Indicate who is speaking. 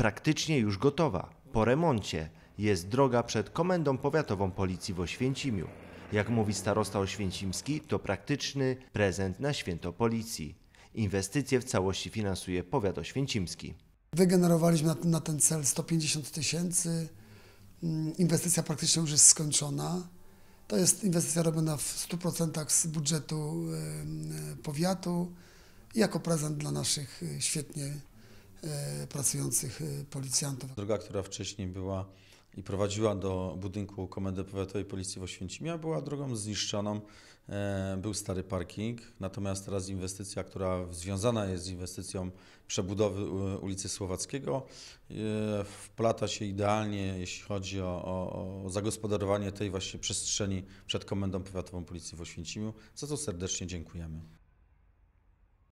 Speaker 1: praktycznie już gotowa. Po remoncie jest droga przed Komendą Powiatową Policji w Oświęcimiu. Jak mówi starosta oświęcimski, to praktyczny prezent na święto policji. Inwestycje w całości finansuje powiat oświęcimski.
Speaker 2: Wygenerowaliśmy na, na ten cel 150 tysięcy. Mm, inwestycja praktycznie już jest skończona. To jest inwestycja robiona w 100% z budżetu powiatu jako prezent dla naszych y, świetnie E, pracujących e, policjantów.
Speaker 3: Droga, która wcześniej była i prowadziła do budynku Komendy Powiatowej Policji w Oświęcimia była drogą zniszczoną, e, był stary parking, natomiast teraz inwestycja, która związana jest z inwestycją przebudowy ulicy Słowackiego, wplata się idealnie, jeśli chodzi o, o, o zagospodarowanie tej właśnie przestrzeni przed Komendą Powiatową Policji w Oświęcimiu, za co serdecznie dziękujemy.